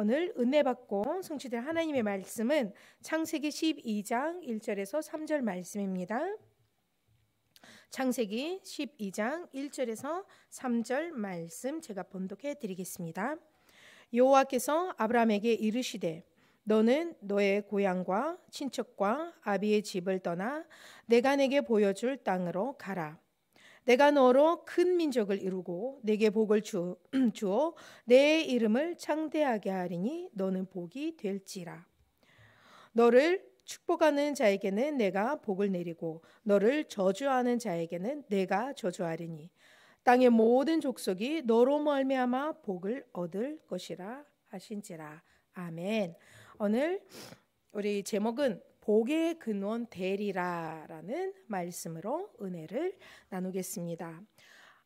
오늘 은혜 받고 성취될 하나님의 말씀은 창세기 12장 1절에서 3절 말씀입니다. 창세기 12장 1절에서 3절 말씀 제가 번독해 드리겠습니다. 여호와께서 아브라함에게 이르시되 너는 너의 고향과 친척과 아비의 집을 떠나 내가 내게 보여줄 땅으로 가라. 내가 너로 큰 민족을 이루고 내게 복을 주, 주어 내 이름을 창대하게 하리니 너는 복이 될지라. 너를 축복하는 자에게는 내가 복을 내리고 너를 저주하는 자에게는 내가 저주하리니 땅의 모든 족속이 너로 말미암아 복을 얻을 것이라 하신지라. 아멘. 오늘 우리 제목은 복의 근원 대리라라는 말씀으로 은혜를 나누겠습니다.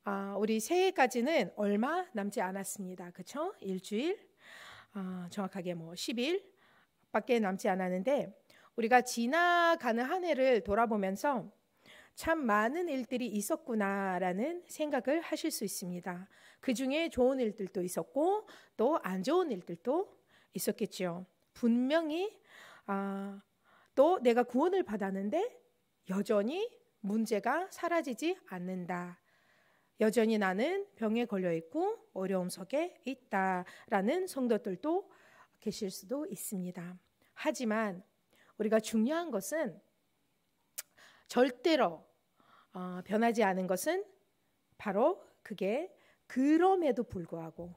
아, 우리 새해까지는 얼마 남지 않았습니다. 그렇죠? 일주일 아, 정확하게 뭐 10일 밖에 남지 않았는데 우리가 지나가는 한 해를 돌아보면서 참 많은 일들이 있었구나라는 생각을 하실 수 있습니다. 그 중에 좋은 일들도 있었고 또 안 좋은 일들도 있었겠지요. 분명히 아, 또 내가 구원을 받았는데 여전히 문제가 사라지지 않는다. 여전히 나는 병에 걸려 있고 어려움 속에 있다라는 성도들도 계실 수도 있습니다. 하지만 우리가 중요한 것은 절대로 어, 변하지 않은 것은 바로 그게 그럼에도 불구하고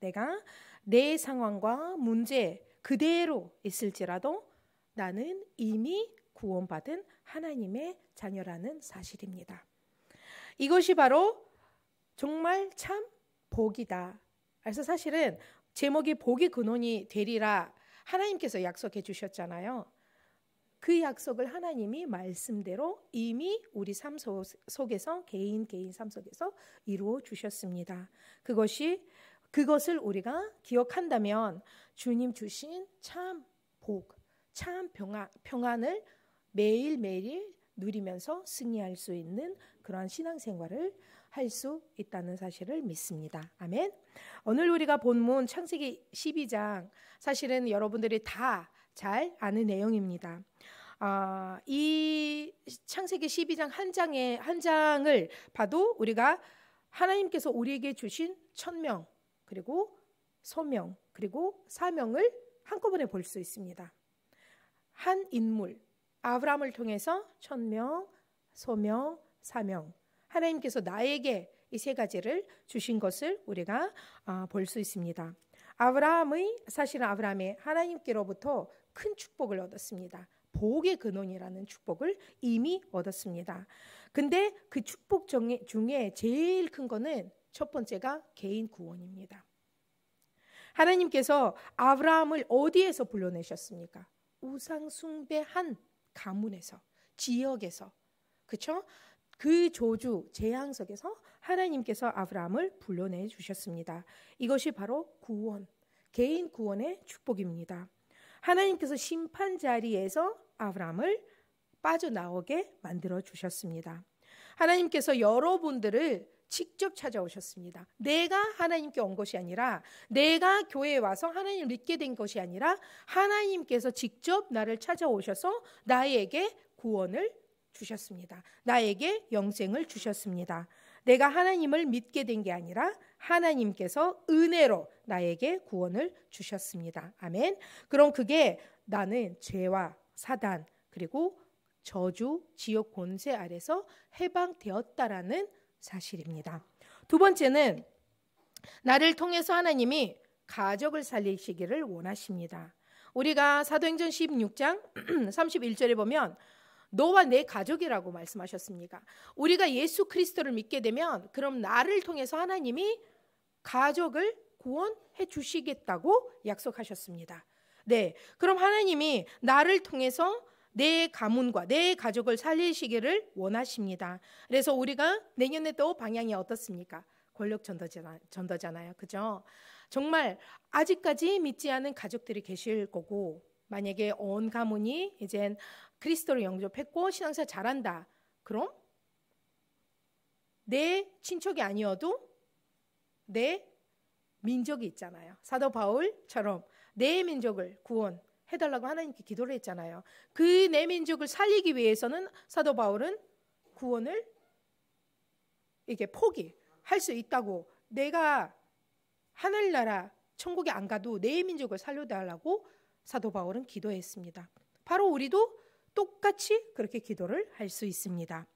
내가 내 상황과 문제 그대로 있을지라도 나는 이미 구원받은 하나님의 자녀라는 사실입니다. 이것이 바로 정말 참 복이다. 그래서 사실은 제목이 복이 근원이 되리라 하나님께서 약속해 주셨잖아요. 그 약속을 하나님이 말씀대로 이미 우리 삶 속에서 개인 개인 삶 속에서 이루어 주셨습니다. 그것이 그것을 우리가 기억한다면 주님 주신 참 복, 참 평안, 평안을 매일매일 누리면서 승리할 수 있는 그러한 신앙생활을 할 수 있다는 사실을 믿습니다. 아멘. 오늘 우리가 본문 창세기 12장 사실은 여러분들이 다 잘 아는 내용입니다. 아, 이 창세기 12장 한 장에 한 장을 봐도 우리가 하나님께서 우리에게 주신 천명 그리고 소명 그리고 사명을 한꺼번에 볼 수 있습니다. 한 인물 아브라함을 통해서 천명, 소명, 사명 하나님께서 나에게 이 세 가지를 주신 것을 우리가 아, 볼수 있습니다. 아브라함의 사실은 아브라함의 하나님께로부터 큰 축복을 얻었습니다. 복의 근원이라는 축복을 이미 얻었습니다. 근데 그 축복 중에 제일 큰 거는 첫 번째가 개인 구원입니다. 하나님께서 아브라함을 어디에서 불러내셨습니까? 우상 숭배한 가문에서 지역에서 그쵸? 그 조주 재앙 석에서 하나님께서 아브라함을 불러내 주셨습니다. 이것이 바로 구원, 개인 구원의 축복입니다. 하나님께서 심판 자리에서 아브라함을 빠져나오게 만들어 주셨습니다. 하나님께서 여러분들을 직접 찾아오셨습니다. 내가 하나님께 온 것이 아니라 내가 교회에 와서 하나님을 믿게 된 것이 아니라 하나님께서 직접 나를 찾아오셔서 나에게 구원을 주셨습니다. 나에게 영생을 주셨습니다. 내가 하나님을 믿게 된 게 아니라 하나님께서 은혜로 나에게 구원을 주셨습니다. 아멘. 그럼 그게 나는 죄와 사단 그리고 저주 지옥 권세 아래서 해방되었다라는 사실입니다. 두 번째는 나를 통해서 하나님이 가족을 살리시기를 원하십니다. 우리가 사도행전 16장 31절에 보면 너와 내 가족이라고 말씀하셨습니다. 우리가 예수 그리스도를 믿게 되면 그럼 나를 통해서 하나님이 가족을 구원해 주시겠다고 약속하셨습니다. 네. 그럼 하나님이 나를 통해서 내 가문과 내 가족을 살리시기를 원하십니다. 그래서 우리가 내년에 또 방향이 어떻습니까? 권력 전도자아 전도잖아요. 그죠? 정말 아직까지 믿지 않은 가족들이 계실 거고 만약에 온 가문이 이젠 그리스도를 영접했고 신앙사 잘한다. 그럼 내 친척이 아니어도 내 민족이 있잖아요. 사도 바울처럼 내 민족을 구원 해달라고 하나님께 기도를 했잖아요. 그 내 민족을 살리기 위해서는 사도 바울은 구원을 이게 포기할 수 있다고 내가 하늘나라 천국에 안 가도 내 민족을 살려달라고 사도 바울은 기도했습니다. 바로 우리도 똑같이 그렇게 기도를 할 수 있습니다.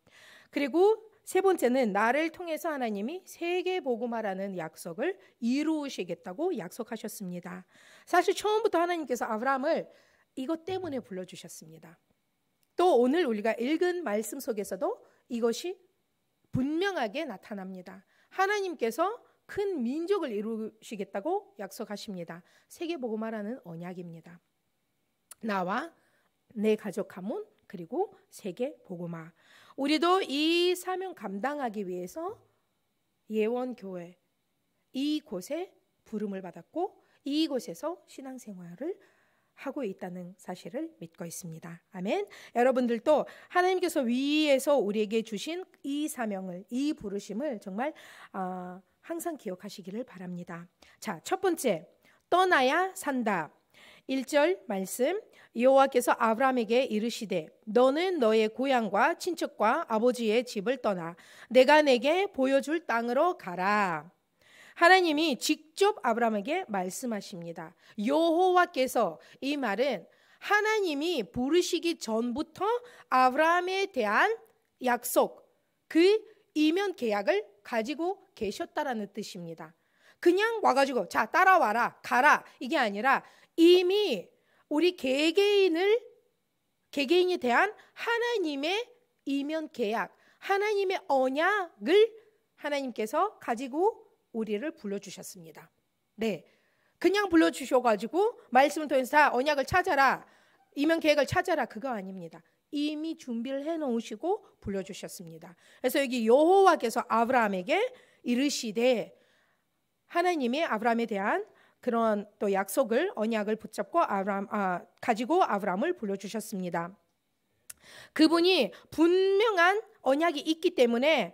그리고 세 번째는 나를 통해서 하나님이 세계 복음화라는 약속을 이루시겠다고 약속하셨습니다. 사실 처음부터 하나님께서 아브라함을 이것 때문에 불러 주셨습니다. 또 오늘 우리가 읽은 말씀 속에서도 이것이 분명하게 나타납니다. 하나님께서 큰 민족을 이루시겠다고 약속하십니다. 세계 복음화라는 언약입니다. 나와 내 가족 가문 그리고 세계 복음화. 우리도 이 사명 감당하기 위해서 예원 교회 이곳에 부름을 받았고 이곳에서 신앙생활을 하고 있다는 사실을 믿고 있습니다. 아멘. 여러분들도 하나님께서 위에서 우리에게 주신 이 사명을, 이 부르심을 정말 어, 항상 기억하시기를 바랍니다. 자, 첫 번째, 떠나야 산다. 1절 말씀, 여호와께서 아브라함에게 이르시되 너는 너의 고향과 친척과 아버지의 집을 떠나 내가 내게 보여줄 땅으로 가라. 하나님이 직접 아브라함에게 말씀하십니다. 여호와께서 이 말은 하나님이 부르시기 전부터 아브라함에 대한 약속, 그 이면 계약을 가지고 계셨다라는 뜻입니다. 그냥 와가지고 자 따라와라 가라 이게 아니라 이미 우리 개개인을 개개인에 대한 하나님의 이면 계약, 하나님의 언약을 하나님께서 가지고 우리를 불러 주셨습니다. 네. 그냥 불러 주셔 가지고 말씀을 통해서 언약을 찾아라. 이면 계획을 찾아라 그거 아닙니다. 이미 준비를 해 놓으시고 불러 주셨습니다. 그래서 여기 여호와께서 아브라함에게 이르시되 하나님이 아브라함에 대한 그런 또 약속을 언약을 붙잡고 아브람 아, 가지고 아브람을 불러 주셨습니다. 그분이 분명한 언약이 있기 때문에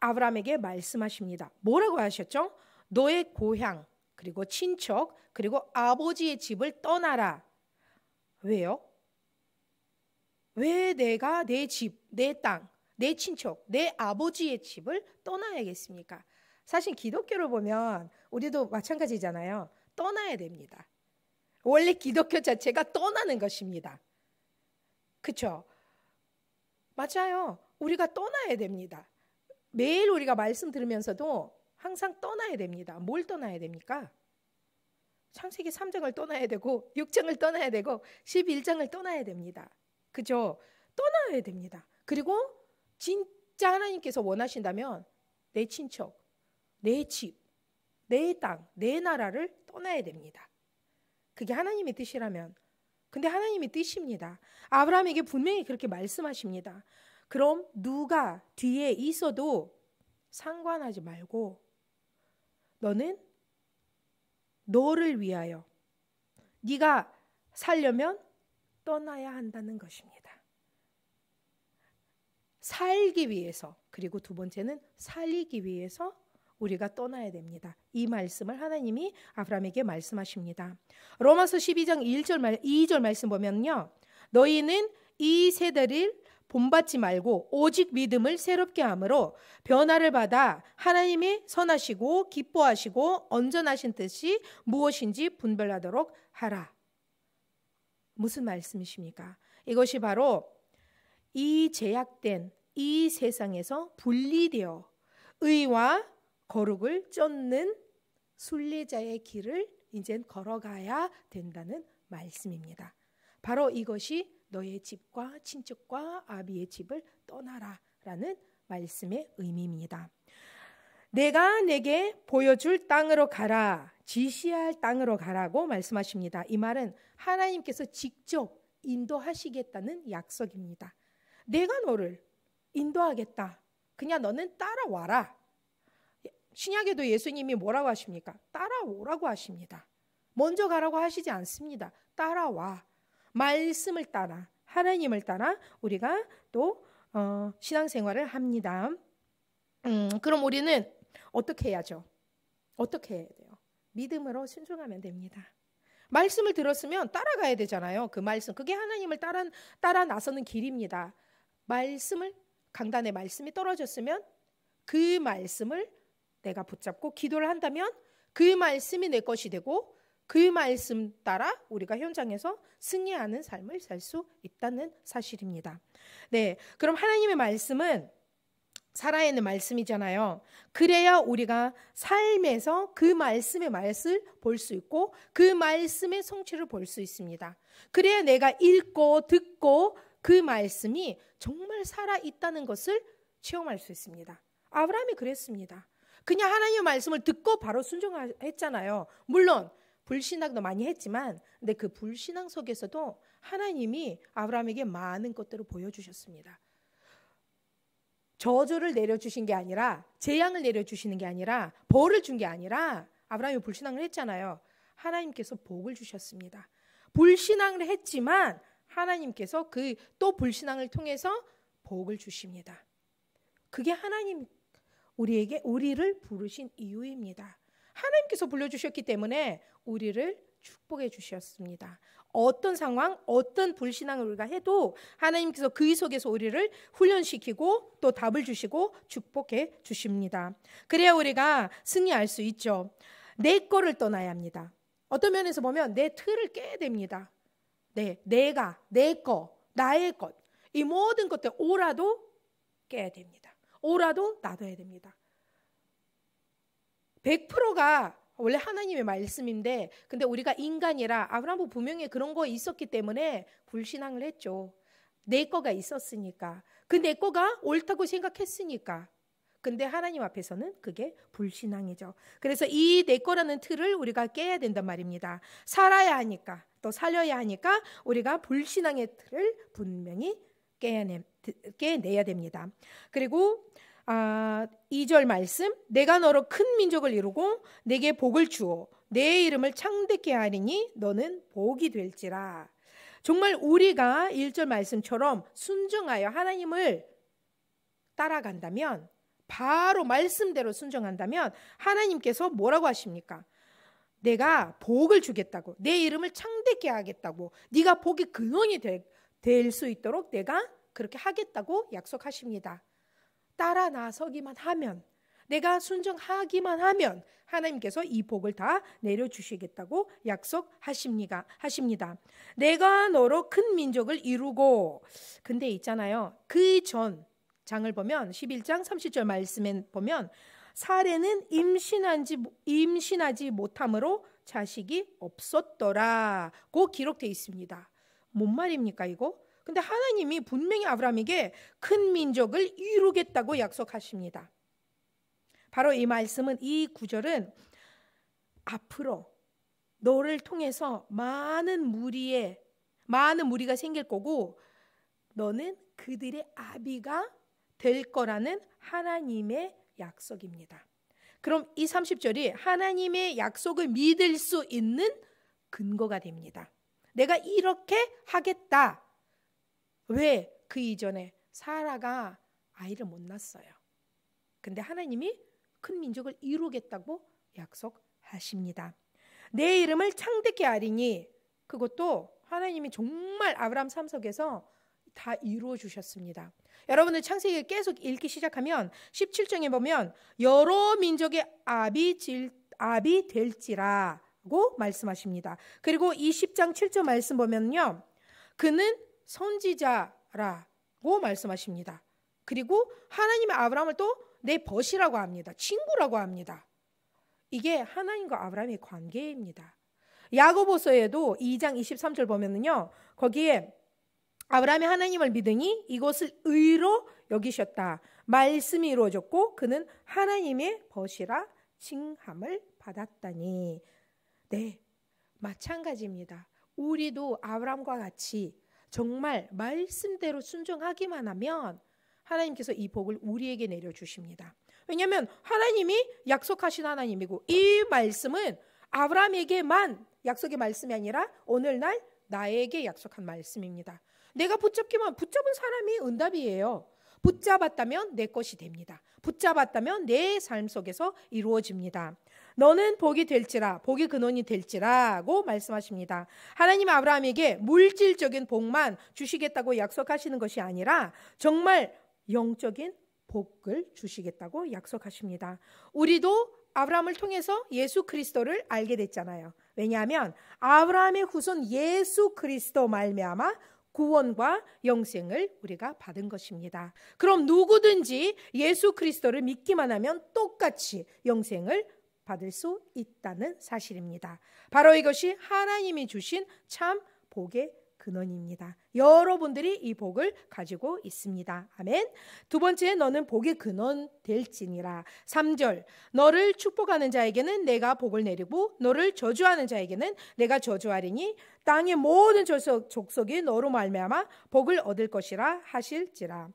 아브람에게 말씀하십니다. 뭐라고 하셨죠? 너의 고향 그리고 친척 그리고 아버지의 집을 떠나라. 왜요? 왜 내가 내 집, 내 땅, 내 친척, 내 아버지의 집을 떠나야겠습니까? 사실 기독교를 보면 우리도 마찬가지잖아요. 떠나야 됩니다. 원래 기독교 자체가 떠나는 것입니다. 그렇죠? 맞아요. 우리가 떠나야 됩니다. 매일 우리가 말씀 들으면서도 항상 떠나야 됩니다. 뭘 떠나야 됩니까? 창세기 3장을 떠나야 되고 6장을 떠나야 되고 11장을 떠나야 됩니다. 그죠? 떠나야 됩니다. 그리고 진짜 하나님께서 원하신다면 내 친척, 내 집, 내 땅, 내 나라를 떠나야 됩니다. 그게 하나님의 뜻이라면. 근데 하나님의 뜻입니다. 아브라함에게 분명히 그렇게 말씀하십니다. 그럼 누가 뒤에 있어도 상관하지 말고 너는 너를 위하여 네가 살려면 떠나야 한다는 것입니다. 살기 위해서 그리고 두 번째는 살리기 위해서 우리가 떠나야 됩니다. 이 말씀을 하나님이 아브라함에게 말씀하십니다. 로마서 12장 1절 말 2절 말씀 보면요. 너희는 이 세대를 본받지 말고 오직 믿음을 새롭게 함으로 변화를 받아 하나님이 선하시고 기뻐하시고 온전하신 뜻이 무엇인지 분별하도록 하라. 무슨 말씀이십니까? 이것이 바로 이 제약된 이 세상에서 분리되어 의와 거룩을 쫓는 순례자의 길을 이젠 걸어가야 된다는 말씀입니다. 바로 이것이 너의 집과 친척과 아비의 집을 떠나라라는 말씀의 의미입니다. 내가 내게 보여줄 땅으로 가라, 지시할 땅으로 가라고 말씀하십니다. 이 말은 하나님께서 직접 인도하시겠다는 약속입니다. 내가 너를 인도하겠다. 그냥 너는 따라와라. 신약에도 예수님이 뭐라고 하십니까? 따라오라고 하십니다. 먼저 가라고 하시지 않습니다. 따라와. 말씀을 따라. 하나님을 따라 우리가 또 어, 신앙생활을 합니다. 음, 그럼 우리는 어떻게 해야죠? 어떻게 해야 돼요? 믿음으로 순종하면 됩니다. 말씀을 들었으면 따라가야 되잖아요. 그 말씀. 그게 하나님을 따라, 따라 나서는 길입니다. 말씀을, 강단의 말씀이 떨어졌으면 그 말씀을 내가 붙잡고 기도를 한다면 그 말씀이 내 것이 되고 그 말씀 따라 우리가 현장에서 승리하는 삶을 살 수 있다는 사실입니다. 네. 그럼 하나님의 말씀은 살아있는 말씀이잖아요. 그래야 우리가 삶에서 그 말씀의 말씀을 볼 수 있고 그 말씀의 성취를 볼 수 있습니다. 그래야 내가 읽고 듣고 그 말씀이 정말 살아있다는 것을 체험할 수 있습니다. 아브라함이 그랬습니다. 그냥 하나님의 말씀을 듣고 바로 순종했잖아요. 물론 불신앙도 많이 했지만 근데 그 불신앙 속에서도 하나님이 아브라함에게 많은 것들을 보여주셨습니다. 저주를 내려주신 게 아니라 재앙을 내려주시는 게 아니라 벌을 준 게 아니라 아브라함이 불신앙을 했잖아요. 하나님께서 복을 주셨습니다. 불신앙을 했지만 하나님께서 그 또 불신앙을 통해서 복을 주십니다. 그게 하나님 우리에게 우리를 부르신 이유입니다. 하나님께서 불러주셨기 때문에 우리를 축복해 주셨습니다. 어떤 상황, 어떤 불신앙을 우리가 해도 하나님께서 그 속에서 우리를 훈련시키고 또 답을 주시고 축복해 주십니다. 그래야 우리가 승리할 수 있죠. 내 거를 떠나야 합니다. 어떤 면에서 보면 내 틀을 깨야 됩니다. 네, 내가, 내 거, 나의 것, 이 모든 것들 오라도 깨야 됩니다. 오라도 놔둬야 됩니다. 100%가 원래 하나님의 말씀인데 근데 우리가 인간이라 아브라함도 분명히 그런 거 있었기 때문에 불신앙을 했죠. 내 거가 있었으니까. 그 내 거가 옳다고 생각했으니까. 근데 하나님 앞에서는 그게 불신앙이죠. 그래서 이 내 거라는 틀을 우리가 깨야 된단 말입니다. 살아야 하니까 또 살려야 하니까 우리가 불신앙의 틀을 분명히 깨내야 됩니다. 그리고 아, 2절 말씀 내가 너로 큰 민족을 이루고 내게 복을 주어 내 이름을 창대케 하리니 너는 복이 될지라. 정말 우리가 1절 말씀처럼 순종하여 하나님을 따라간다면 바로 말씀대로 순종한다면 하나님께서 뭐라고 하십니까? 내가 복을 주겠다고 내 이름을 창대케 하겠다고 네가 복이 근원이 될 될수 있도록 내가 그렇게 하겠다고 약속하십니다. 따라 나서기만 하면 내가 순종하기만 하면 하나님께서 이 복을 다 내려주시겠다고 약속하십니다. 하십니다. 내가 너로 큰 민족을 이루고 근데 있잖아요. 그 전 장을 보면 11장 30절 말씀에 보면 사례는 임신한지 임신하지 못함으로 자식이 없었더라고 기록되어 있습니다. 뭔 말입니까 이거? 근데 하나님이 분명히 아브라함에게 큰 민족을 이루겠다고 약속하십니다. 바로 이 말씀은 이 구절은 앞으로 너를 통해서 많은 무리에 많은 무리가 생길 거고 너는 그들의 아비가 될 거라는 하나님의 약속입니다. 그럼 이 30절이 하나님의 약속을 믿을 수 있는 근거가 됩니다. 내가 이렇게 하겠다. 왜? 그 이전에 사라가 아이를 못 낳았어요. 근데 하나님이 큰 민족을 이루겠다고 약속하십니다. 내 이름을 창대케 하리니 그것도 하나님이 정말 아브람 삼석에서 다 이루어 주셨습니다. 여러분들 창세기 계속 읽기 시작하면 17장에 보면 여러 민족의 아비 질 아비 될지라 라고 말씀하십니다. 그리고 20장 7절 말씀 보면요. 그는 선지자라고 말씀하십니다. 그리고 하나님의 아브라함을 또 내 벗이라고 합니다. 친구라고 합니다. 이게 하나님과 아브라함의 관계입니다. 야고보서에도 2장 23절 보면은요. 거기에 아브라함이 하나님을 믿으니 이것을 의로 여기셨다. 말씀이 이루어졌고 그는 하나님의 벗이라 칭함을 받았다니. 네, 마찬가지입니다. 우리도 아브람과 같이 정말 말씀대로 순종하기만 하면 하나님께서 이 복을 우리에게 내려 주십니다. 왜냐하면 하나님이 약속하신 하나님이고 이 말씀은 아브라함에게만 약속의 말씀이 아니라 오늘날 나에게 약속한 말씀입니다. 내가 붙잡기만 붙잡은 사람이 응답이에요. 붙잡았다면 내 것이 됩니다. 붙잡았다면 내 삶 속에서 이루어집니다. 너는 복이 될지라 복이 근원이 될지라고 말씀하십니다. 하나님 아브라함에게 물질적인 복만 주시겠다고 약속하시는 것이 아니라 정말 영적인 복을 주시겠다고 약속하십니다. 우리도 아브라함을 통해서 예수 그리스도를 알게 됐잖아요. 왜냐하면 아브라함의 후손 예수 그리스도 말미암아 구원과 영생을 우리가 받은 것입니다. 그럼 누구든지 예수 그리스도를 믿기만 하면 똑같이 영생을 받을 수 있다는 사실입니다. 바로 이것이 하나님이 주신 참 복의 근원입니다. 여러분들이 이 복을 가지고 있습니다. 아멘. 두 번째, 너는 복의 근원 될지니라. 3절, 너를 축복하는 자에게는 내가 복을 내리고, 너를 저주하는 자에게는 내가 저주하리니, 땅의 모든 족속이 너로 말미암아 복을 얻을 것이라 하실지라.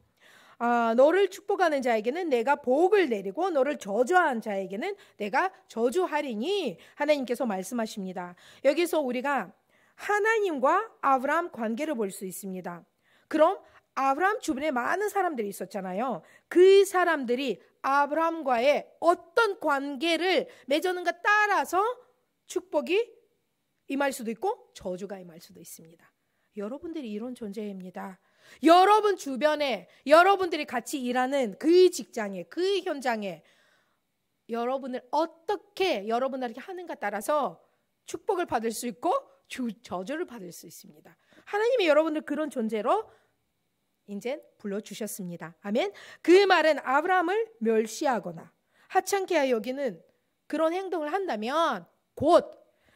아, 너를 축복하는 자에게는 내가 복을 내리고 너를 저주한 자에게는 내가 저주하리니 하나님께서 말씀하십니다. 여기서 우리가 하나님과 아브라함 관계를 볼 수 있습니다. 그럼 아브라함 주변에 많은 사람들이 있었잖아요. 그 사람들이 아브라함과의 어떤 관계를 맺었는가 따라서 축복이 임할 수도 있고 저주가 임할 수도 있습니다. 여러분들이 이런 존재입니다. 여러분 주변에 여러분들이 같이 일하는 그 직장에 그 현장에 여러분을 어떻게 여러분들에게 하는가 따라서 축복을 받을 수 있고 주, 저주를 받을 수 있습니다. 하나님이 여러분을 그런 존재로 이젠 불러주셨습니다. 아멘. 그 말은 아브라함을 멸시하거나 하찮게 여기는 그런 행동을 한다면 곧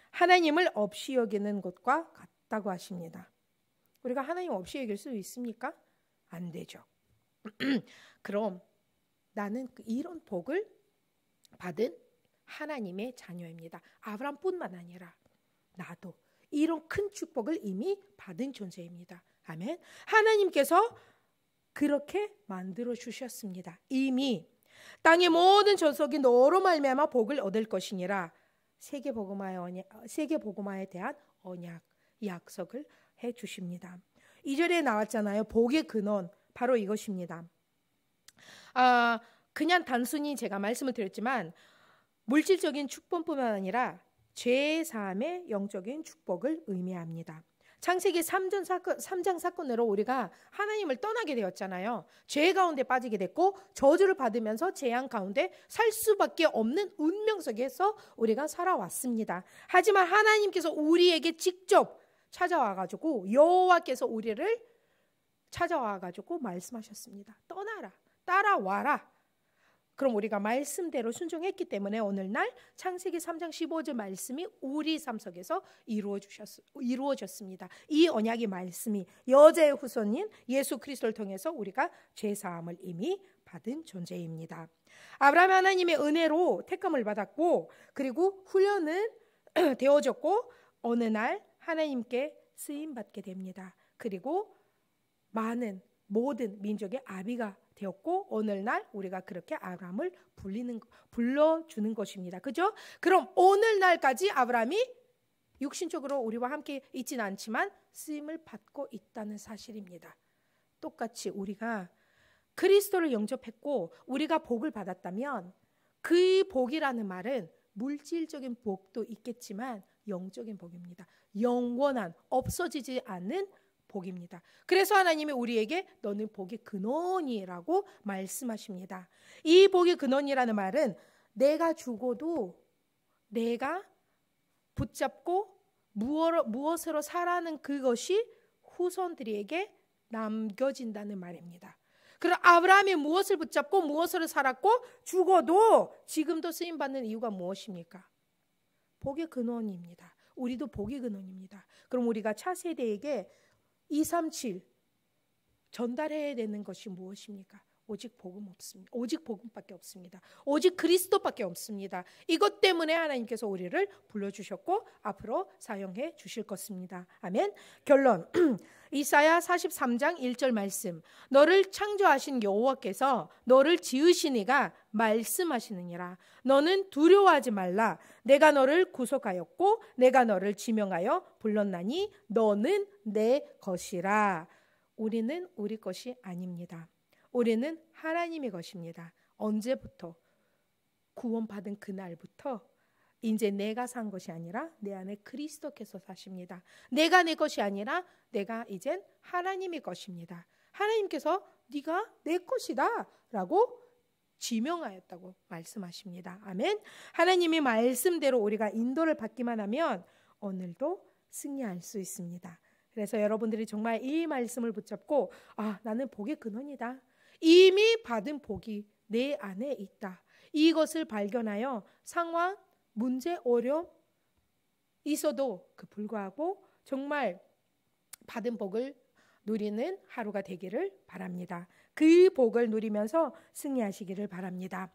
하나님을 없이 여기는 것과 같다고 하십니다. 우리가 하나님 없이 이길 수 있습니까? 안 되죠. 그럼 나는 그 이런 복을 받은 하나님의 자녀입니다. 아브람뿐만 아니라 나도 이런 큰 축복을 이미 받은 존재입니다. 아멘. 하나님께서 그렇게 만들어 주셨습니다. 이미 땅의 모든 전속이 너로 말미암아 복을 얻을 것이니라 세계 복음화에 세계 복음화에 대한 언약 약속을 해 주십니다. 2절에 나왔잖아요. 복의 근원. 바로 이것입니다. 아, 그냥 단순히 제가 말씀을 드렸지만 물질적인 축복뿐만 아니라 죄의 사함의 영적인 축복을 의미합니다. 창세기 3장, 사건, 3장 사건으로 우리가 하나님을 떠나게 되었잖아요. 죄 가운데 빠지게 됐고 저주를 받으면서 재앙 가운데 살 수밖에 없는 운명 속에서 우리가 살아왔습니다. 하지만 하나님께서 우리에게 직접 찾아와 가지고 여호와께서 우리를 찾아와 가지고 말씀하셨습니다. 떠나라. 따라와라. 그럼 우리가 말씀대로 순종했기 때문에 오늘날 창세기 3장 15절 말씀이 우리 삶 속에서 이루어졌습니다. 이 언약의 말씀이 여자의 후손인 예수 그리스도를 통해서 우리가 죄 사함을 이미 받은 존재입니다. 아브라함 하나님의 은혜로 택함을 받았고 그리고 훈련은 되어졌고 어느 날 하나님께 쓰임 받게 됩니다. 그리고 많은 모든 민족의 아비가 되었고 오늘날 우리가 그렇게 아브라함을 불리는 불러 주는 것입니다. 그죠? 그럼 오늘날까지 아브라함이 육신적으로 우리와 함께 있진 않지만 쓰임을 받고 있다는 사실입니다. 똑같이 우리가 그리스도를 영접했고 우리가 복을 받았다면 그 복이라는 말은 물질적인 복도 있겠지만 영적인 복입니다. 영원한 없어지지 않는 복입니다. 그래서 하나님이 우리에게 너는 복의 근원이라고 말씀하십니다. 이 복의 근원이라는 말은 내가 죽어도 내가 붙잡고 무엇으로 살아는 그것이 후손들에게 남겨진다는 말입니다. 그럼 아브라함이 무엇을 붙잡고 무엇을 살았고 죽어도 지금도 쓰임 받는 이유가 무엇입니까? 복의 근원입니다. 우리도 복의 근원입니다. 그럼 우리가 차세대에게 237 전달해야 되는 것이 무엇입니까? 오직 복음 없습니다. 오직 복음밖에 없습니다. 오직 그리스도밖에 없습니다. 이것 때문에 하나님께서 우리를 불러 주셨고 앞으로 사용해 주실 것입니다. 아멘. 결론. 이사야 43장 1절 말씀. 너를 창조하신 여호와께서 너를 지으시니가 말씀하시느니라. 너는 두려워하지 말라. 내가 너를 구속하였고 내가 너를 지명하여 불렀나니 너는 내 것이라. 우리는 우리 것이 아닙니다. 올해는 하나님의 것입니다. 언제부터? 구원받은 그날부터 이제 내가 산 것이 아니라 내 안에 그리스도께서 사십니다. 내가 내 것이 아니라 내가 이젠 하나님의 것입니다. 하나님께서 네가 내 것이다라고 지명하였다고 말씀하십니다. 아멘. 하나님의 말씀대로 우리가 인도를 받기만 하면 오늘도 승리할 수 있습니다. 그래서 여러분들이 정말 이 말씀을 붙잡고 아 나는 복의 근원이다. 이미 받은 복이 내 안에 있다. 이것을 발견하여 상황, 문제, 어려움 있어도 그 불구하고 정말 받은 복을 누리는 하루가 되기를 바랍니다. 그 복을 누리면서 승리하시기를 바랍니다.